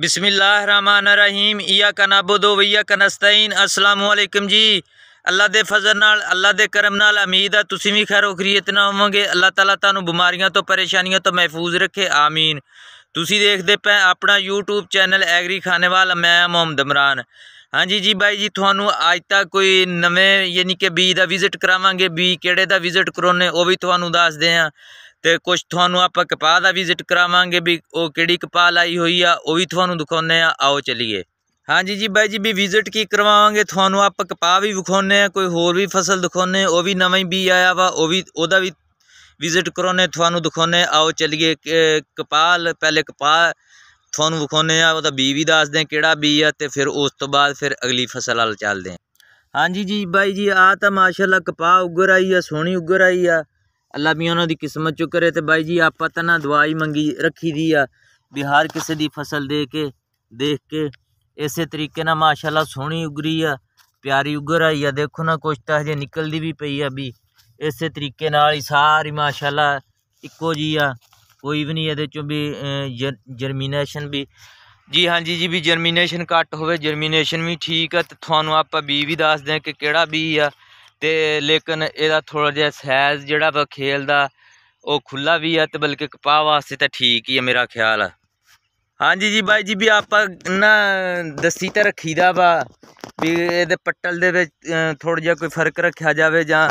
ਬਿਸਮਿਲ੍ਲਾਹਿਰਰਹਿਮਾਨਿਰਰਹੀਮ ਇਯਾਕ ਨਬਦੁ ਵ ਇਯਾਕ ਨਸਤਾਈਨ ਅਸਲਾਮੁ ਅਲੈਕਮ ਜੀ ਅੱਲਾ ਦੇ ਫਜ਼ਲ ਨਾਲ ਅੱਲਾ ਦੇ ਕਰਮ ਨਾਲ ਉਮੀਦ ਹੈ ਤੁਸੀਂ ਵੀ ਖੈਰ ਖਰੀਅਤ ਨਾ ਹੋਵੋਗੇ ਅੱਲਾ ਤਾਲਾ ਤੁਹਾਨੂੰ ਬਿਮਾਰੀਆਂ ਤੋਂ ਪਰੇਸ਼ਾਨੀਆਂ ਤੋਂ ਮਹਿਫੂਜ਼ ਰੱਖੇ ਆਮੀਨ ਤੁਸੀਂ ਦੇਖਦੇ ਪਏ ਆਪਣਾ YouTube ਚੈਨਲ ਐਗਰੀ ਖਾਨੇਵਾਲ ਮੈਂ ਮੁਹੰਮਦ ਇਮਰਾਨ ਹਾਂਜੀ ਜੀ ਬਾਈ ਜੀ ਤੁਹਾਨੂੰ ਅੱਜ ਤੱਕ ਕੋਈ ਨਵੇਂ ਯਾਨੀ ਕਿ ਬੀ ਦਾ ਵਿਜ਼ਿਟ ਕਰਾਵਾਂਗੇ ਬੀ ਕਿਹੜੇ ਦਾ ਵਿਜ਼ਿਟ ਕਰਾਉਣੇ ਉਹ ਵੀ ਤੁਹਾਨੂੰ ਦੱਸਦੇ ਆਂ ਤੇ ਕੁਝ ਤੁਹਾਨੂੰ ਆਪਾਂ ਕਪਾਹ ਦਾ ਵਿਜ਼ਿਟ ਕਰਾਵਾਂਗੇ ਵੀ ਉਹ ਕਿਹੜੀ ਕਪਾਹ ਲਾਈ ਹੋਈ ਆ ਉਹ ਵੀ ਤੁਹਾਨੂੰ ਦਿਖਾਉਨੇ ਆ ਆਓ ਚਲੀਏ ਹਾਂਜੀ ਜੀ ਬਾਈ ਜੀ ਵੀ ਵਿਜ਼ਿਟ ਕੀ ਕਰਵਾਵਾਂਗੇ ਤੁਹਾਨੂੰ ਆਪਾਂ ਕਪਾਹ ਵੀ ਵਿਖਾਉਨੇ ਆ ਕੋਈ ਹੋਰ ਵੀ ਫਸਲ ਦਿਖਾਉਨੇ ਉਹ ਵੀ ਨਵਾਂ ਹੀ ਬੀ ਆਇਆ ਵਾ ਉਹ ਵੀ ਉਹਦਾ ਵੀ ਵਿਜ਼ਿਟ ਕਰਾਉਨੇ ਤੁਹਾਨੂੰ ਦਿਖਾਉਨੇ ਆਓ ਚਲੀਏ ਕਪਾਹ ਪਹਿਲੇ ਕਪਾਹ ਤੁਹਾਨੂੰ ਵਿਖਾਉਨੇ ਆ ਉਹਦਾ ਬੀ ਵੀ ਦੱਸਦੇ ਕਿਹੜਾ ਬੀ ਆ ਤੇ ਫਿਰ ਉਸ ਤੋਂ ਬਾਅਦ ਫਿਰ ਅਗਲੀ ਫਸਲ ਹਲ ਚੱਲਦੇ ਹਾਂ ਹਾਂਜੀ ਜੀ ਬਾਈ ਜੀ ਆ ਤਾਂ ਮਾਸ਼ਾਅੱਲਾ ਕਪਾਹ ਉੱਗ ਰਹੀ ਆ ਸੋਹਣੀ ਉੱਗ ਰਹੀ ਆ ਅੱਲਾ ਵੀ ਉਹਨਾਂ ਦੀ ਕਿਸਮਤ ਚੁੱਕ ਕਰੇ ਤੇ ਬਾਈ ਜੀ ਆਪਾਂ ਤਾਂ ਨਾ ਦਵਾਈ ਮੰਗੀ ਰੱਖੀ ਦੀ ਆ ਬਿਹਾਰ ਕਿਸੇ ਦੀ ਫਸਲ ਦੇ ਕੇ ਦੇਖ ਕੇ ਇਸੇ ਤਰੀਕੇ ਨਾਲ ਮਾਸ਼ਾਅੱਲਾ ਸੋਹਣੀ ਉਗਰੀ ਆ ਪਿਆਰੀ ਉਗਰ ਆਈ ਆ ਦੇਖੋ ਨਾ ਕੁਛ ਤਾਂ ਹਜੇ ਨਿਕਲਦੀ ਵੀ ਪਈ ਆ ਵੀ ਇਸੇ ਤਰੀਕੇ ਨਾਲ ਹੀ ਸਾਰੀ ਮਾਸ਼ਾਅੱਲਾ ਇੱਕੋ ਜੀ ਆ ਕੋਈ ਵੀ ਨਹੀਂ ਇਹਦੇ ਚੋਂ ਵੀ ਜਰਮੀਨੇਸ਼ਨ ਵੀ ਜੀ ਹਾਂਜੀ ਜੀ ਵੀ ਜਰਮੀਨੇਸ਼ਨ ਘੱਟ ਹੋਵੇ ਜਰਮੀਨੇਸ਼ਨ ਵੀ ਠੀਕ ਆ ਤੇ ਤੁਹਾਨੂੰ ਆਪਾਂ ਬੀ ਵੀ ਦੱਸ ਦਿਆਂ ਕਿ ਕਿਹੜਾ ਬੀ ਆ ਤੇ ਲੇਕਿਨ ਇਹਦਾ ਥੋੜਾ ਜਿਹਾ ਸਾਈਜ਼ ਜਿਹੜਾ ਵਾ ਖੇਲ ਦਾ ਉਹ ਖੁੱਲਾ ਵੀ ਆ ਤੇ ਬਲਕਿ ਕਪਾਹ ਵਾਸਤੇ ਤਾਂ ਠੀਕ ਹੀ ਆ ਮੇਰਾ ਖਿਆਲ ਹਾਂਜੀ ਜੀ ਬਾਈ ਜੀ ਵੀ ਆਪਾਂ ਨਾ ਦਸੀ ਤਾਂ ਰੱਖੀਦਾ ਵਾ ਵੀ ਇਹਦੇ ਪੱਟਲ ਦੇ ਵਿੱਚ ਥੋੜਾ ਜਿਹਾ ਕੋਈ ਫਰਕ ਰੱਖਿਆ ਜਾਵੇ ਜਾਂ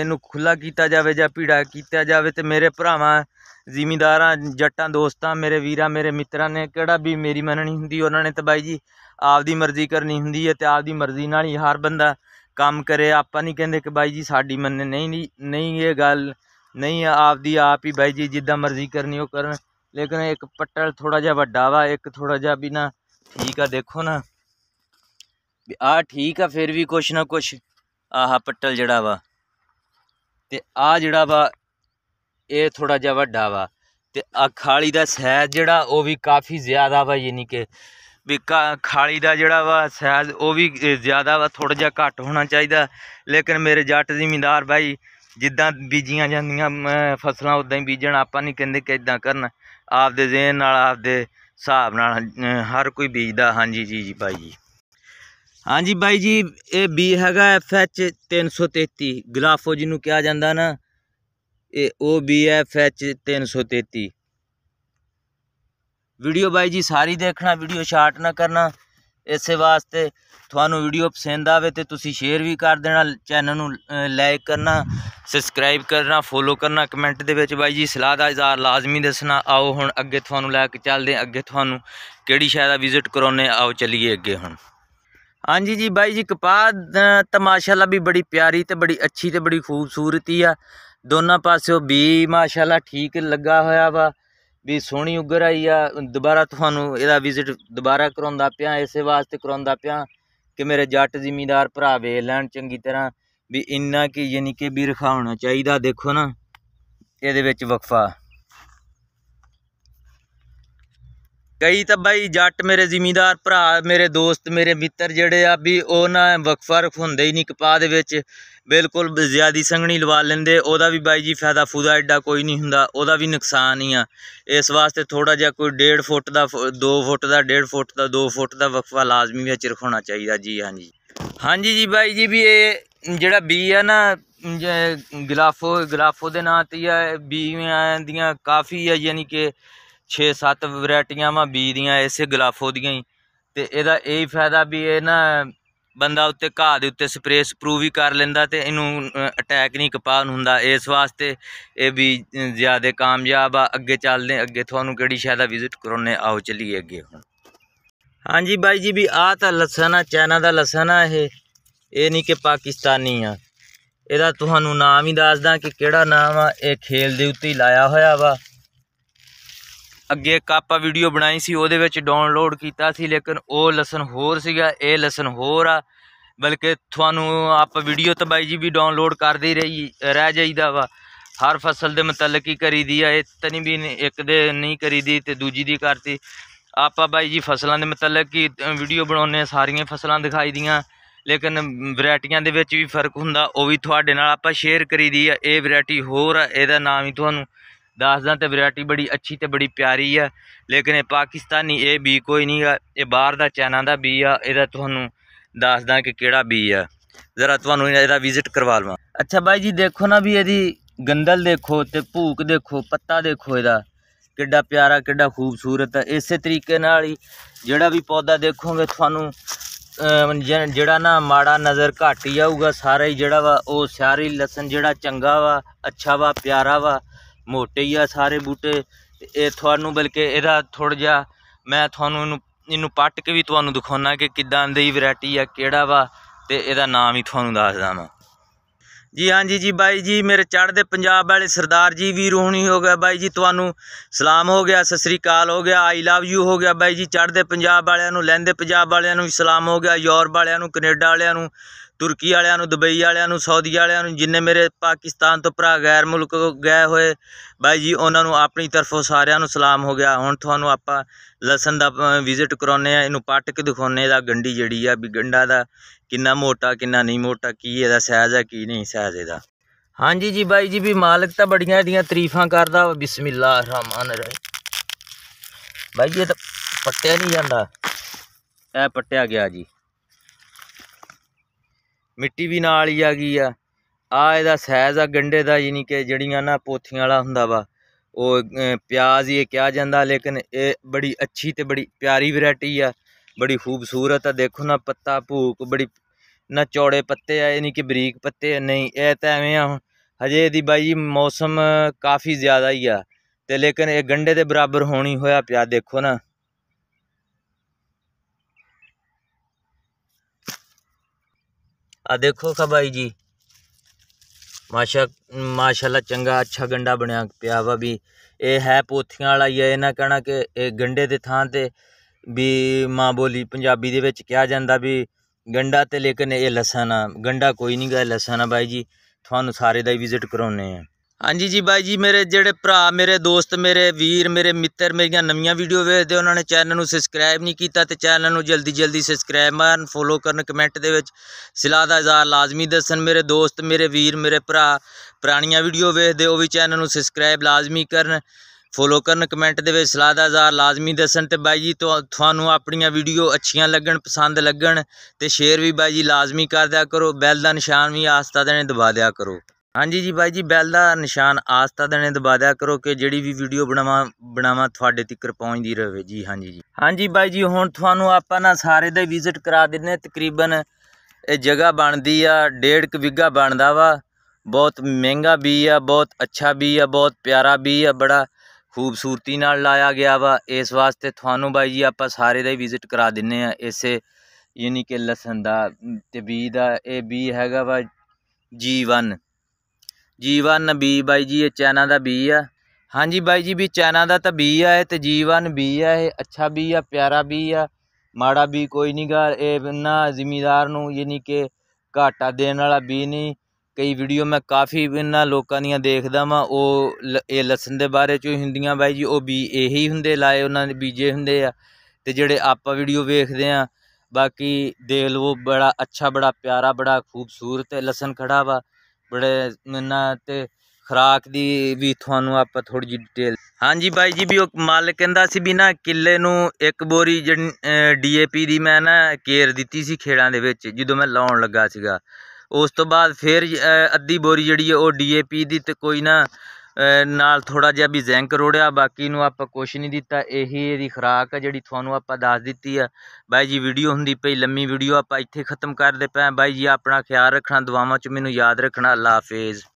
ਇਹਨੂੰ ਖੁੱਲਾ ਕੀਤਾ ਜਾਵੇ ਜਾਂ ਪੀੜਾ ਕੀਤਾ ਜਾਵੇ ਤੇ ਮੇਰੇ ਭਰਾਵਾਂ ਜ਼ਿੰਮੇਦਾਰਾਂ ਜੱਟਾਂ ਦੋਸਤਾਂ ਮੇਰੇ ਵੀਰਾਂ ਮੇਰੇ ਮਿੱਤਰਾਂ ਨੇ ਕਿਹੜਾ ਵੀ ਮੇਰੀ ਮੰਨਣੀ ਹੁੰਦੀ ਉਹਨਾਂ ਨੇ ਤਾਂ ਬਾਈ ਜੀ ਆਪਦੀ ਮਰਜ਼ੀ ਕਰਨੀ ਹੁੰਦੀ ਹੈ ਤੇ ਆਪਦੀ ਮਰਜ਼ੀ ਨਾਲ ਹੀ ਹਰ ਬੰਦਾ ਕੰਮ ਕਰੇ ਆਪਾਂ ਨਹੀਂ ਕਹਿੰਦੇ ਕਿ ਬਾਈ ਜੀ ਸਾਡੀ ਮੰਨੇ ਨਹੀਂ ਨਹੀਂ ਇਹ ਗੱਲ ਨਹੀਂ ਆਪਦੀ ਆਪ ਹੀ ਬਾਈ ਜੀ ਜਿੱਦਾਂ ਮਰਜ਼ੀ ਕਰਨੀ ਉਹ ਕਰਨ ਲੇਕਿਨ ਇੱਕ ਪੱਟਲ ਥੋੜਾ ਜਿਹਾ ਵੱਡਾ ਵਾ ਇੱਕ ਥੋੜਾ ਜਿਹਾ ਵੀ ਨਾ ਠੀਕ ਆ ਦੇਖੋ ਨਾ ਆ ਠੀਕ ਆ ਫਿਰ ਵੀ ਕੁਛ ਨਾ ਕੁਛ ਆਹਾ ਪੱਟਲ ਜਿਹੜਾ ਵਾ ਤੇ ਆ ਜਿਹੜਾ ਵਾ ਇਹ ਥੋੜਾ ਜਿਹਾ ਵੱਡਾ ਵਾ ਤੇ ਆ ਖਾਲੀ ਦਾ ਸਾਈਜ਼ ਜਿਹੜਾ ਉਹ ਵੀ ਕਾਫੀ ਜ਼ਿਆਦਾ ਵਾ ਯਾਨੀ ਕਿ ਵੀ ਖਾਲੀ ਦਾ ਜਿਹੜਾ ਵਾ ਸਾਈਜ਼ ਉਹ ਵੀ ਜ਼ਿਆਦਾ ਵਾ ਥੋੜਾ ਜਿਹਾ ਘੱਟ ਹੋਣਾ ਚਾਹੀਦਾ ਲੇਕਿਨ ਮੇਰੇ ਜੱਟ ਜ਼ਿਮੀਂਦਾਰ ਭਾਈ ਜਿੱਦਾਂ ਬੀਜੀਆਂ ਜਾਂਦੀਆਂ ਫਸਲਾਂ ਉਦਾਂ ਹੀ ਬੀਜਣ ਆਪਾਂ ਨਹੀਂ ਕਹਿੰਦੇ ਕਿ ਇਦਾਂ ਕਰਨ ਆਪਦੇ ਜ਼ੇਨ ਨਾਲ ਆਪਦੇ ਹਿਸਾਬ ਨਾਲ ਹਰ ਕੋਈ ਬੀਜਦਾ ਹਾਂਜੀ ਜੀ ਜੀ ਭਾਈ ਜੀ ਹਾਂਜੀ ਭਾਈ ਜੀ ਇਹ ਬੀ ਹੈਗਾ ਐਫ ਐਚ 333 ਗਲਾਫੋ ਜਿਹਨੂੰ ਕਿਹਾ ਜਾਂਦਾ ਨਾ ਇਹ ਉਹ ਬੀ ਐਫ ਐਚ 333 ਵੀਡੀਓ ਬਾਈ ਜੀ ਸਾਰੀ ਦੇਖਣਾ ਵੀਡੀਓ ਸ਼ਾਰਟ ਨਾ ਕਰਨਾ ਇਸੇ ਵਾਸਤੇ ਤੁਹਾਨੂੰ ਵੀਡੀਓ ਪਸੰਦ ਆਵੇ ਤੇ ਤੁਸੀਂ ਸ਼ੇਅਰ ਵੀ ਕਰ ਦੇਣਾ ਚੈਨਲ ਨੂੰ ਲਾਈਕ ਕਰਨਾ ਸਬਸਕ੍ਰਾਈਬ ਕਰਨਾ ਫੋਲੋ ਕਰਨਾ ਕਮੈਂਟ ਦੇ ਵਿੱਚ ਬਾਈ ਜੀ ਸਲਾਹ ਦਾ ਇਜ਼ਹਾਰ ਲਾਜ਼ਮੀ ਦੱਸਣਾ ਆਓ ਹੁਣ ਅੱਗੇ ਤੁਹਾਨੂੰ ਲੈ ਕੇ ਚੱਲਦੇ ਅੱਗੇ ਤੁਹਾਨੂੰ ਕਿਹੜੀ ਸ਼ਾਇਦ ਦਾ ਵਿਜ਼ਿਟ ਕਰਾਉਨੇ ਆਓ ਚੱਲੀਏ ਅੱਗੇ ਹੁਣ ਹਾਂਜੀ ਜੀ ਬਾਈ ਜੀ ਕਪਾਹ ਤਮਾਸ਼ਾਲਾ ਵੀ ਬੜੀ ਪਿਆਰੀ ਤੇ ਬੜੀ ਅੱਛੀ ਤੇ ਬੜੀ ਖੂਬਸੂਰਤੀ ਆ ਦੋਨਾਂ ਪਾਸਿਓਂ ਵੀ ਮਾਸ਼ਾਅੱਲਾ ਠੀਕ ਲੱਗਾ ਹੋਇਆ ਵਾ ਵੀ ਸੋਹਣੀ ਉੱਗਰ ਆਈ ਆ ਦੁਬਾਰਾ ਤੁਹਾਨੂੰ ਇਹਦਾ ਵਿਜ਼ਿਟ ਦੁਬਾਰਾ ਕਰਾਉਂਦਾ ਪਿਆ ਇਸੇ ਵਾਸਤੇ ਕਰਾਉਂਦਾ ਪਿਆ ਕਿ ਮੇਰੇ ਜੱਟ ਜ਼ਿਮੀਂਦਾਰ ਭਰਾ ਵੇ ਲੈਣ ਚੰਗੀ ਤਰ੍ਹਾਂ ਵੀ ਇੰਨਾ ਕਿ ਯਾਨੀ ਕਿ ਵੀ ਰਖਾਉਣਾ ਚਾਹੀਦਾ ਦੇਖੋ ਨਾ ਇਹਦੇ ਵਿੱਚ ਵਕਫਾ ਕਈ ਤਾਂ ਬਾਈ ਜੱਟ ਮੇਰੇ ਜ਼ਿਮੀਂਦਾਰ ਭਰਾ ਮੇਰੇ ਦੋਸਤ ਮੇਰੇ ਮਿੱਤਰ ਜਿਹੜੇ ਆ ਵੀ ਉਹ ਨਾ ਵਕਫਾ ਹੁੰਦੇ ਹੀ ਨਹੀਂ ਕਪਾਹ ਦੇ ਵਿੱਚ ਬਿਲਕੁਲ ਜ਼ਿਆਦੀ ਸੰਘਣੀ ਲਵਾ ਲੈਂਦੇ ਉਹਦਾ ਵੀ ਬਾਈ ਜੀ ਫਾਇਦਾ ਫੂਦਾ ਐਡਾ ਕੋਈ ਨਹੀਂ ਹੁੰਦਾ ਉਹਦਾ ਵੀ ਨੁਕਸਾਨ ਹੀ ਆ ਇਸ ਵਾਸਤੇ ਥੋੜਾ ਜਿਹਾ ਕੋਈ 1.5 ਫੁੱਟ ਦਾ 2 ਫੁੱਟ ਦਾ 1.5 ਫੁੱਟ ਦਾ 2 ਫੁੱਟ ਦਾ ਵਕਫਾ ਲਾਜ਼ਮੀ ਵਿੱਚ ਰੱਖਣਾ ਚਾਹੀਦਾ ਜੀ ਹਾਂਜੀ ਹਾਂਜੀ ਜੀ ਬਾਈ ਜੀ ਵੀ ਇਹ ਜਿਹੜਾ ਬੀ ਆ ਨਾ ਗਲਾਫੋ ਗਲਾਫੋ ਦੇ ਨਾਂ ਤੇ ਆ ਬੀ ਆਂਦੀਆਂ ਕਾਫੀ ਆ ਯਾਨੀ ਕਿ 6-7 ਵੈਰਾਈਟੀਆਂ ਵਾ ਬੀ ਦੀਆਂ ਇਸੇ ਗਲਾਫੋ ਦੀਆਂ ਹੀ ਤੇ ਇਹਦਾ ਇਹ ਫਾਇਦਾ ਵੀ ਇਹ ਨਾ ਬੰਦਾ ਉੱਤੇ ਘਾਹ ਦੇ ਉੱਤੇ ਸਪਰੇਅ ਸਪਰੂ ਵੀ ਕਰ ਲੈਂਦਾ ਤੇ ਇਹਨੂੰ ਅਟੈਕ ਨਹੀਂ ਕਪਾਹ ਹੁੰਦਾ ਇਸ ਵਾਸਤੇ ਇਹ ਵੀ ਜ਼ਿਆਦਾ ਕਾਮਯਾਬ ਆ ਅੱਗੇ ਚੱਲਦੇ ਅੱਗੇ ਤੁਹਾਨੂੰ ਕਿਹੜੀ ਸ਼ਾਇਦ ਵਿਜ਼ਿਟ ਕਰਾਉਣੇ ਆਓ ਚੱਲੀਏ ਅੱਗੇ ਹੁਣ ਹਾਂਜੀ ਬਾਈ ਜੀ ਵੀ ਆਹ ਤਾਂ ਲਸਣ ਆ ਚਾਈਨਾ ਦਾ ਲਸਣ ਆ ਇਹ ਇਹ ਨਹੀਂ ਕਿ ਪਾਕਿਸਤਾਨੀ ਆ ਇਹਦਾ ਤੁਹਾਨੂੰ ਨਾਮ ਹੀ ਦੱਸਦਾ ਕਿ ਕਿਹੜਾ ਨਾਮ ਆ ਇਹ ਖੇਲ ਦੇ ਉੱਤੇ ਲਾਇਆ ਹੋਇਆ ਵਾ ਅੱਗੇ ਇੱਕ ਆਪਾਂ ਵੀਡੀਓ ਬਣਾਈ ਸੀ ਉਹਦੇ ਵਿੱਚ ਡਾਊਨਲੋਡ ਕੀਤਾ ਸੀ ਲੇਕਿਨ ਉਹ ਲਸਨ ਹੋਰ ਸੀਗਾ ਇਹ ਲਸਨ ਹੋਰ ਆ ਬਲਕਿ ਤੁਹਾਨੂੰ ਆਪਾਂ ਵੀਡੀਓ ਤਾਂ ਬਾਈ ਜੀ ਵੀ ਡਾਊਨਲੋਡ ਕਰਦੇ ਰਹੀ ਰਹਿ ਜਾਈਦਾ ਵਾ ਹਰ ਫਸਲ ਦੇ ਮੁਤਲਕ ਹੀ ਕਰੀਦੀ ਆ ਇਹ ਤਨੀ ਵੀ ਇੱਕ ਦੇ ਨਹੀਂ ਕਰੀਦੀ ਤੇ ਦੂਜੀ ਦੀ ਕਰਤੀ ਆਪਾਂ ਬਾਈ ਜੀ ਫਸਲਾਂ ਦੇ ਮੁਤਲਕ ਹੀ ਵੀਡੀਓ ਬਣਾਉਨੇ ਸਾਰੀਆਂ ਫਸਲਾਂ ਦਿਖਾਈ ਦੀਆਂ ਲੇਕਿਨ ਵੈਰਾਈਟੀਆਂ ਦੇ ਵਿੱਚ ਵੀ ਫਰਕ ਹੁੰਦਾ ਉਹ ਵੀ ਤੁਹਾਡੇ ਨਾਲ ਆਪਾਂ ਸ਼ੇਅਰ ਕਰੀਦੀ ਆ ਇਹ ਵੈਰਾਈਟੀ ਹੋਰ ਆ ਇਹਦਾ ਨਾਮ ਹੀ ਤੁਹਾਨੂੰ ਦੱਸਦਾ ਤੇ ਵੈਰਾਈਟੀ ਬੜੀ ਅੱਛੀ ਤੇ ਬੜੀ ਪਿਆਰੀ ਆ ਲੇਕਿਨ ਇਹ ਪਾਕਿਸਤਾਨੀ ਇਹ ਵੀ ਕੋਈ ਨਹੀਂ ਆ ਇਹ ਬਾਹਰ ਦਾ ਚਾਈਨਾ ਦਾ ਬੀ ਆ ਇਹਦਾ ਤੁਹਾਨੂੰ ਦੱਸਦਾ ਕਿ ਕਿਹੜਾ ਬੀ ਆ ਜ਼ਰਾ ਤੁਹਾਨੂੰ ਇਹਦਾ ਵਿਜ਼ਿਟ ਕਰਵਾ ਲਵਾਂ ਅੱਛਾ ਬਾਈ ਜੀ ਦੇਖੋ ਨਾ ਵੀ ਇਹਦੀ ਗੰਦਲ ਦੇਖੋ ਤੇ ਭੂਕ ਦੇਖੋ ਪੱਤਾ ਦੇਖੋ ਇਹਦਾ ਕਿੱਡਾ ਪਿਆਰਾ ਕਿੱਡਾ ਖੂਬਸੂਰਤ ਹੈ ਇਸੇ ਤਰੀਕੇ ਨਾਲ ਹੀ ਜਿਹੜਾ ਵੀ ਪੌਦਾ ਦੇਖੋਗੇ ਤੁਹਾਨੂੰ ਜਿਹੜਾ ਨਾ ਮਾੜਾ ਨਜ਼ਰ ਘਾਟੀ ਆਊਗਾ ਸਾਰਾ ਹੀ ਜਿਹੜਾ ਵਾ ਉਹ ਸਾਰੀ ਲਸਣ ਜਿਹੜਾ ਚੰਗਾ ਵਾ ਅੱਛਾ ਵਾ ਪਿਆਰਾ ਵਾ ਮੋਟੇ ਹੀ ਆ ਸਾਰੇ ਬੂਟੇ ਇਹ ਤੁਹਾਨੂੰ ਬਲਕਿ ਇਹਦਾ ਥੋੜਾ ਜਿਹਾ ਮੈਂ ਤੁਹਾਨੂੰ ਇਹਨੂੰ ਇਹਨੂੰ ਪੱਟ ਕੇ ਵੀ ਤੁਹਾਨੂੰ ਦਿਖਾਉਣਾ ਕਿ ਕਿੱਦਾਂ ਦੀ ਵੈਰਾਈਟੀ ਆ ਕਿਹੜਾ ਵਾ ਤੇ ਇਹਦਾ ਨਾਮ ਹੀ ਤੁਹਾਨੂੰ ਦੱਸਦਾ ਮੈਂ ਜੀ ਹਾਂਜੀ ਜੀ ਬਾਈ ਜੀ ਮੇਰੇ ਚੜ੍ਹਦੇ ਪੰਜਾਬ ਵਾਲੇ ਸਰਦਾਰ ਜੀ ਵੀ ਰੋਣੀ ਹੋ ਗਿਆ ਬਾਈ ਜੀ ਤੁਹਾਨੂੰ ਸਲਾਮ ਹੋ ਗਿਆ ਸਤਿ ਸ੍ਰੀ ਅਕਾਲ ਹੋ ਗਿਆ ਆਈ ਲਵ ਯੂ ਹੋ ਗਿਆ ਬਾਈ ਜੀ ਚੜ੍ਹਦੇ ਪੰਜਾਬ ਵਾਲਿਆਂ ਨੂੰ ਲੈਂਦੇ ਪੰਜਾਬ ਵਾਲਿਆਂ ਨੂੰ ਵੀ ਸਲਾਮ ਹੋ ਗਿਆ ਯੂਰਪ ਵਾਲਿਆਂ ਨੂੰ ਕੈਨੇਡਾ ਵਾਲਿਆਂ ਨੂੰ ਤੁਰਕੀ ਵਾਲਿਆਂ ਨੂੰ ਦੁਬਈ ਵਾਲਿਆਂ ਨੂੰ ਸਾਊਦੀ ਵਾਲਿਆਂ ਨੂੰ ਜਿੰਨੇ ਮੇਰੇ ਪਾਕਿਸਤਾਨ ਤੋਂ ਭਰਾ ਗੈਰ ਮੁਲਕ ਗਏ ਹੋਏ ਬਾਈ ਜੀ ਉਹਨਾਂ ਨੂੰ ਆਪਣੀ ਤਰਫੋਂ ਸਾਰਿਆਂ ਨੂੰ ਸਲਾਮ ਹੋ ਗਿਆ ਹੁਣ ਤੁਹਾਨੂੰ ਆਪਾਂ ਲਸਣ ਦਾ ਵਿਜ਼ਿਟ ਕਰਾਉਨੇ ਆ ਇਹਨੂੰ ਪੱਟ ਕੇ ਦਿਖਾਉਨੇ ਦਾ ਗੰਡੀ ਜਿਹੜੀ ਆ ਵੀ ਗੰਡਾ ਦਾ ਕਿੰਨਾ ਮੋਟਾ ਕਿੰਨਾ ਨਹੀਂ ਮੋਟਾ ਕੀ ਇਹਦਾ ਸਾਈਜ਼ ਆ ਕੀ ਨਹੀਂ ਸਾਈਜ਼ ਇਹਦਾ ਹਾਂਜੀ ਜੀ ਬਾਈ ਜੀ ਵੀ ਮਾਲਕ ਤਾਂ ਬੜੀਆਂ ਇਹਦੀਆਂ ਤਾਰੀਫਾਂ ਕਰਦਾ ਬਿਸਮਿਲ੍ਲਾ ਰਹਿਮਾਨ ਰਹੀਮ ਬਾਈ ਜੀ ਇਹ ਤਾਂ ਪੱਟਿਆ ਨਹੀਂ ਜਾਂਦਾ ਇਹ ਪੱਟਿਆ ਗਿਆ ਜੀ ਮਿੱਟੀ ਵੀ ਨਾਲ ਹੀ ਆ ਗਈ ਆ ਆ ਇਹਦਾ ਸਾਈਜ਼ ਆ ਗੰਡੇ ਦਾ ਯਾਨੀ ਕਿ ਜਿਹੜੀਆਂ ਨਾ ਪੋਥੀਆਂ ਵਾਲਾ ਹੁੰਦਾ ਵਾ ਉਹ ਪਿਆਜ਼ ਹੀ ਕਿਹਾ ਜਾਂਦਾ ਲੇਕਿਨ ਇਹ ਬੜੀ ਅੱਛੀ ਤੇ ਬੜੀ ਪਿਆਰੀ ਵੈਰਾਈਟੀ ਆ ਬੜੀ ਖੂਬਸੂਰਤ ਆ ਦੇਖੋ ਨਾ ਪੱਤਾ ਭੂਕ ਬੜੀ ਨਾ ਚੌੜੇ ਪੱਤੇ ਆ ਯਾਨੀ ਕਿ ਬਰੀਕ ਪੱਤੇ ਨਹੀਂ ਇਹ ਤਾਂ ਐਵੇਂ ਆ ਹਜੇ ਦੀ ਬਾਈ ਜੀ ਮੌਸਮ ਕਾਫੀ ਜ਼ਿਆਦਾ ਹੀ ਆ ਤੇ ਲੇਕਿਨ ਇਹ ਗੰਡੇ ਦੇ ਬਰਾਬਰ ਹੋਣੀ ਹੋਇਆ ਪਿਆ ਦੇਖੋ ਨਾ ਆ ਦੇਖੋ ਖਬਾਈ ਜੀ ਮਾਸ਼ਾ ਮਾਸ਼ਾਅੱਲਾ ਚੰਗਾ ਅੱਛਾ ਗੰਡਾ ਬਣਿਆ ਪਿਆ ਵਾ ਵੀ ਇਹ ਹੈ ਪੋਥੀਆਂ ਵਾਲਾ ਹੀ ਹੈ ਇਹਨਾਂ ਕਹਿਣਾ ਕਿ ਇਹ ਗੰਡੇ ਦੇ ਥਾਂ ਤੇ ਵੀ ਮਾਂ ਬੋਲੀ ਪੰਜਾਬੀ ਦੇ ਵਿੱਚ ਕਿਹਾ ਜਾਂਦਾ ਵੀ ਗੰਡਾ ਤੇ ਲੇਕਿਨ ਇਹ ਲਸਣ ਗੰਡਾ ਕੋਈ ਨਹੀਂ ਗਾ ਲਸਣ ਆ ਬਾਈ ਜੀ ਤੁਹਾਨੂੰ ਸਾਰੇ ਦਾ ਹੀ ਵਿਜ਼ਿਟ ਕਰਾਉਨੇ ਆ ਹਾਂਜੀ ਜੀ ਬਾਈ ਜੀ ਮੇਰੇ ਜਿਹੜੇ ਭਰਾ ਮੇਰੇ ਦੋਸਤ ਮੇਰੇ ਵੀਰ ਮੇਰੇ ਮਿੱਤਰ ਮੇਰੀਆਂ ਨਵੀਆਂ ਵੀਡੀਓ ਵੇਖਦੇ ਉਹਨਾਂ ਨੇ ਚੈਨਲ ਨੂੰ ਸਬਸਕ੍ਰਾਈਬ ਨਹੀਂ ਕੀਤਾ ਤੇ ਚੈਨਲ ਨੂੰ ਜਲਦੀ ਜਲਦੀ ਸਬਸਕ੍ਰਾਈਬ ਮਾਰਨ ਫੋਲੋ ਕਰਨ ਕਮੈਂਟ ਦੇ ਵਿੱਚ ਸਲਾਹ ਦਾ ਇਜ਼ਹਾਰ ਲਾਜ਼ਮੀ ਦੱਸਣ ਮੇਰੇ ਦੋਸਤ ਮੇਰੇ ਵੀਰ ਮੇਰੇ ਭਰਾ ਪੁਰਾਣੀਆਂ ਵੀਡੀਓ ਵੇਖਦੇ ਉਹ ਵੀ ਚੈਨਲ ਨੂੰ ਸਬਸਕ੍ਰਾਈਬ ਲਾਜ਼ਮੀ ਕਰਨ ਫੋਲੋ ਕਰਨ ਕਮੈਂਟ ਦੇ ਵਿੱਚ ਸਲਾਹ ਦਾ ਇਜ਼ਹਾਰ ਲਾਜ਼ਮੀ ਦੱਸਣ ਤੇ ਬਾਈ ਜੀ ਤੁਹਾਨੂੰ ਆਪਣੀਆਂ ਵੀਡੀਓ ਅੱਛੀਆਂ ਲੱਗਣ ਪਸੰਦ ਲੱਗਣ ਤੇ ਸ਼ੇਅਰ ਵੀ ਬਾਈ ਜੀ ਲਾਜ਼ਮੀ ਕਰ ਦਿਆ ਕਰੋ ਬੈਲ ਦਾ ਨਿਸ਼ਾਨ ਵੀ ਆਸਤਾ ਦੇਣੇ ਦਬਾ ਦਿਆ ਕਰੋ ਹਾਂਜੀ ਜੀ ਬਾਈ ਜੀ ਬੈਲ ਦਾ ਨਿਸ਼ਾਨ ਆਸਤਾ ਦੇਣੇ ਦਬਾ ਦਿਆ ਕਰੋ ਕਿ ਜਿਹੜੀ ਵੀ ਵੀਡੀਓ ਬਣਾਵਾ ਬਣਾਵਾ ਤੁਹਾਡੇ ਤੱਕ ਪਹੁੰਚਦੀ ਰਹੇ ਜੀ ਹਾਂਜੀ ਜੀ ਹਾਂਜੀ ਬਾਈ ਜੀ ਹੁਣ ਤੁਹਾਨੂੰ ਆਪਾਂ ਨਾ ਸਾਰੇ ਦੇ ਵਿਜ਼ਿਟ ਕਰਾ ਦਿੰਨੇ ਤਕਰੀਬਨ ਇਹ ਜਗ੍ਹਾ ਬਣਦੀ ਆ ਡੇਢ ਕ ਵਿਗਾ ਬਣਦਾ ਵਾ ਬਹੁਤ ਮਹਿੰਗਾ ਵੀ ਆ ਬਹੁਤ ਅੱਛਾ ਵੀ ਆ ਬਹੁਤ ਪਿਆਰਾ ਵੀ ਆ ਬੜਾ ਖੂਬਸੂਰਤੀ ਨਾਲ ਲਾਇਆ ਗਿਆ ਵਾ ਇਸ ਵਾਸਤੇ ਤੁਹਾਨੂੰ ਬਾਈ ਜੀ ਆਪਾਂ ਸਾਰੇ ਦਾ ਵਿਜ਼ਿਟ ਕਰਾ ਦਿੰਨੇ ਆ ਇਸੇ ਯਾਨੀ ਕਿ ਲਸਨ ਦਾ ਤੇ ਵੀ ਦਾ ਇਹ ਵੀ ਹੈਗਾ ਵਾ ਜੀਵਨ ਜੀਵਨ ਬੀ ਬਾਈ ਜੀ ਇਹ ਚੈਨਾ ਦਾ ਬੀ ਆ ਹਾਂਜੀ ਬਾਈ ਜੀ ਵੀ ਚੈਨਾ ਦਾ ਤਾਂ ਬੀ ਆ ਇਹ ਤੇ ਜੀਵਨ ਬੀ ਆ ਇਹ ਅੱਛਾ ਬੀ ਆ ਪਿਆਰਾ ਬੀ ਆ ਮਾੜਾ ਬੀ ਕੋਈ ਨਹੀਂ ਗਾ ਇਹ ਨਾ ਜ਼ਿਮੀਦਾਰ ਨੂੰ ਯਾਨੀ ਕਿ ਘਾਟਾ ਦੇਣ ਵਾਲਾ ਬੀ ਨਹੀਂ ਕਈ ਵੀਡੀਓ ਮੈਂ ਕਾਫੀ ਇਹਨਾਂ ਲੋਕਾਂ ਦੀਆਂ ਦੇਖਦਾ ਵਾਂ ਉਹ ਇਹ ਲਸਣ ਦੇ ਬਾਰੇ ਚ ਹਿੰਦੀਆਂ ਬਾਈ ਜੀ ਉਹ ਵੀ ਇਹੀ ਹੁੰਦੇ ਲਾਏ ਉਹਨਾਂ ਦੇ ਬੀਜੇ ਹੁੰਦੇ ਆ ਤੇ ਜਿਹੜੇ ਆਪਾਂ ਵੀਡੀਓ ਵੇਖਦੇ ਆ ਬਾਕੀ ਦੇਖ ਲਵੋ ਬੜਾ ਅੱਛਾ ਬੜਾ ਪਿਆਰਾ ਬੜਾ ਖੂਬਸੂਰਤ ਲਸਣ ਖੜਾ ਵਾ ਬੜੇ ਇਹਨਾਂ ਤੇ ਖਰਾਕ ਦੀ ਵੀ ਤੁਹਾਨੂੰ ਆਪਾਂ ਥੋੜੀ ਜਿਹੀ ਡਿਟੇਲ ਹਾਂਜੀ ਬਾਈ ਜੀ ਵੀ ਉਹ ਮਾਲਕ ਕਹਿੰਦਾ ਸੀ ਵੀ ਨਾ ਕਿੱਲੇ ਨੂੰ ਇੱਕ ਬੋਰੀ ਡੀਏਪੀ ਦੀ ਮੈਂ ਨਾ ਕੇਰ ਦਿੱਤੀ ਸੀ ਖੇੜਾਂ ਦੇ ਵਿੱਚ ਜਦੋਂ ਮੈਂ ਲਾਉਣ ਲੱਗਾ ਸੀਗਾ ਉਸ ਤੋਂ ਬਾਅਦ ਫਿਰ ਅੱਧੀ ਬੋਰੀ ਜਿਹੜੀ ਉਹ ਡੀਏਪੀ ਦੀ ਤੇ ਕੋਈ ਨਾ ਨਾਲ ਥੋੜਾ ਜਿਹਾ ਵੀ ਜ਼ਿੰਕ ਰੋੜਿਆ ਬਾਕੀ ਨੂੰ ਆਪਾਂ ਕੁਛ ਨਹੀਂ ਦਿੱਤਾ ਇਹੀ ਇਹਦੀ ਖੁਰਾਕ ਹੈ ਜਿਹੜੀ ਤੁਹਾਨੂੰ ਆਪਾਂ ਦੱਸ ਦਿੱਤੀ ਆ ਬਾਈ ਜੀ ਵੀਡੀਓ ਹੁੰਦੀ ਪਈ ਲੰਮੀ ਵੀਡੀਓ ਆਪਾਂ ਇੱਥੇ ਖਤਮ ਕਰਦੇ ਪਏ ਬਾਈ ਜੀ ਆਪਣਾ ਖਿਆਲ ਰੱਖਣਾ ਦੁਆਵਾਂ ਚ ਮੈਨੂੰ ਯਾਦ ਰੱਖਣਾ ਅੱਲਾ ਹਾਫਿਜ਼